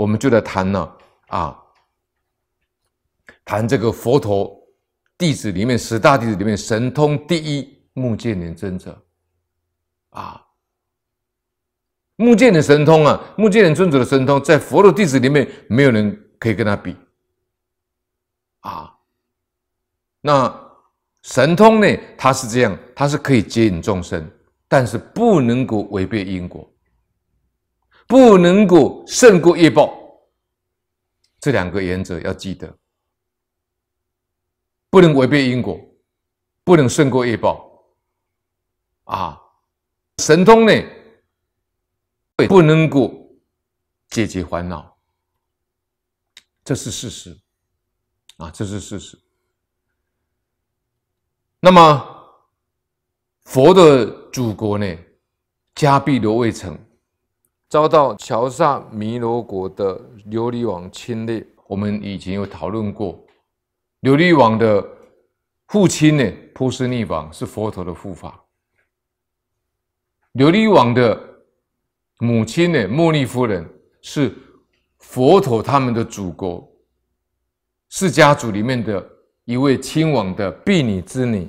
我们就来谈呢，啊，谈这个佛陀弟子里面十大弟子里面神通第一目犍连尊者，啊，目犍连神通啊，目犍连尊者的神通在佛陀弟子里面没有人可以跟他比，啊，那神通呢，他是这样，他是可以接引众生，但是不能够违背因果。不能够胜过业报，这两个原则要记得，不能违背因果，不能胜过业报。啊，神通呢，不能够解决烦恼，这是事实，啊，这是事实。那么佛的祖国呢，迦毗罗卫城。遭到乔萨弥罗国的琉璃王侵略。我们以前有讨论过，琉璃王的父亲呢，波斯匿王是佛陀的护法。琉璃王的母亲呢，莫利夫人是佛陀他们的祖国释迦族里面的一位亲王的婢女之女。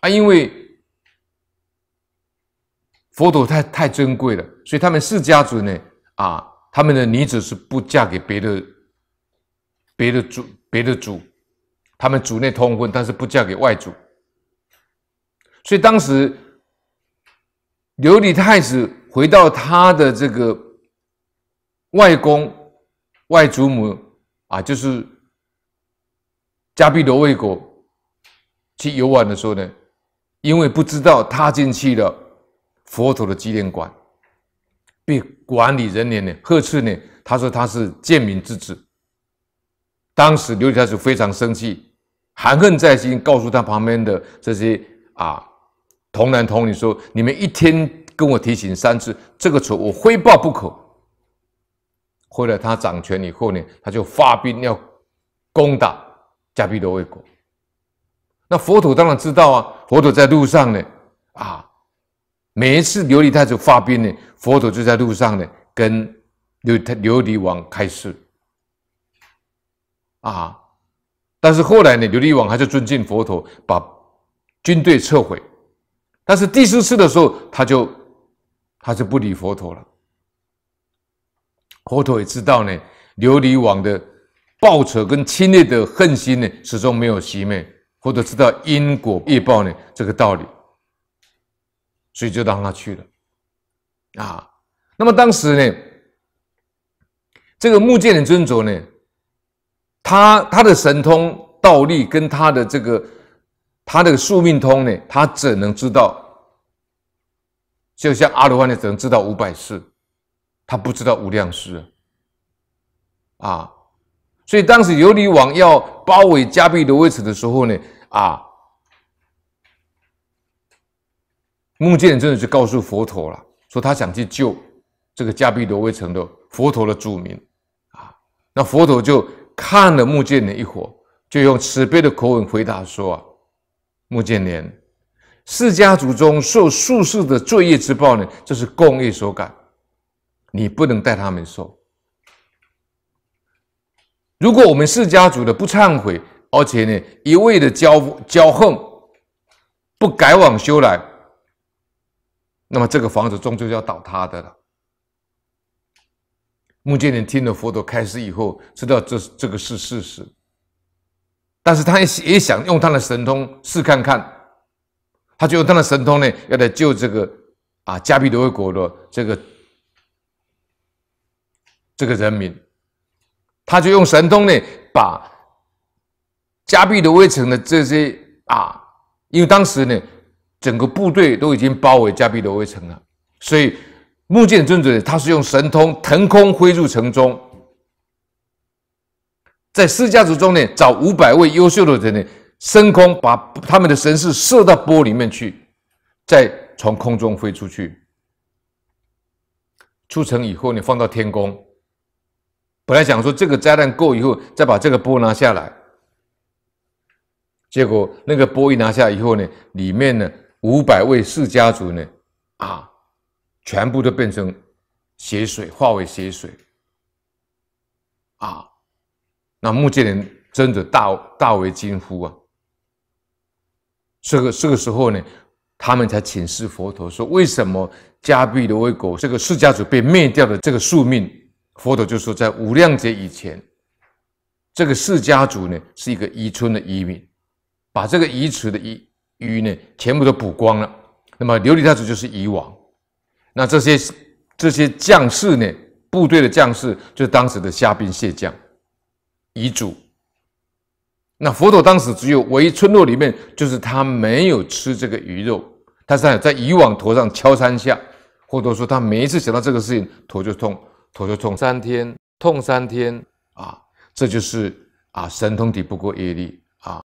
啊，因为。佛陀太太珍贵了，所以他们四家族呢啊，他们的女子是不嫁给别的、别的族、别的族，他们族内通婚，但是不嫁给外族。所以当时琉璃太子回到他的这个外公、外祖母啊，就是迦毕罗卫国去游玩的时候呢，因为不知道踏进去了。佛陀的纪念馆被管理人员呢呵斥呢，他说他是贱民之子。当时刘天柱非常生气，含恨在心，告诉他旁边的这些啊童男童女说：“你们一天跟我提醒三次这个仇，我非报不可。”后来他掌权以后呢，他就发兵要攻打加比罗卫国。那佛陀当然知道啊，佛陀在路上呢，啊。每一次琉璃太子发兵呢，佛陀就在路上呢，跟琉璃琉璃王开示，啊，但是后来呢，琉璃王还是尊敬佛陀，把军队撤回。但是第四次的时候，他就他就不理佛陀了。佛陀也知道呢，琉璃王的暴扯跟侵略的恨心呢，始终没有熄灭。佛陀知道因果业报呢这个道理。所以就让他去了，啊，那么当时呢，这个木剑的尊者呢，他他的神通道力跟他的这个他的宿命通呢，他只能知道，就像阿罗汉呢，只能知道五百世，他不知道无量世啊，所以当时尤里王要包围加比罗位置的时候呢，啊。木建真的是告诉佛陀了，说他想去救这个迦毗罗卫城的佛陀的族民啊。那佛陀就看了木建年一伙，就用慈悲的口吻回答说：“啊，木建年，释迦族中受宿世的罪业之报呢，这是共业所感，你不能代他们受。如果我们释迦族的不忏悔，而且呢一味的骄骄横，不改往修来。”那么这个房子终究要倒塌的了。穆建林听了佛陀开示以后，知道这这个是事实，但是他也也想用他的神通试看看，他就用他的神通呢，要来救这个啊加毗罗卫国的这个这个人民，他就用神通呢，把加毗罗卫城的这些啊，因为当时呢。整个部队都已经包围加比罗威城了，所以木剑尊者他是用神通腾空飞入城中，在释家族中呢找五百位优秀的人呢升空，把他们的神士射到波里面去，再从空中飞出去。出城以后，呢，放到天宫。本来想说这个灾难过以后，再把这个波拿下来。结果那个波一拿下以后呢，里面呢。五百位释家族呢，啊，全部都变成血水，化为血水。啊，那目犍人真的大大为惊呼啊！这个这个时候呢，他们才请示佛陀说：“为什么迦毗罗卫国这个释家族被灭掉的这个宿命？”佛陀就说：“在无量劫以前，这个释家族呢，是一个遗村的移民，把这个遗村的遗鱼呢，全部都补光了。那么琉璃太子就是以往，那这些这些将士呢，部队的将士就是当时的虾兵蟹将，遗嘱。那佛陀当时只有唯一村落里面，就是他没有吃这个鱼肉，他是在在渔网头上敲三下，或者说他每一次想到这个事情，头就痛，头就痛三天，痛三天啊，这就是啊，神通抵不过业力。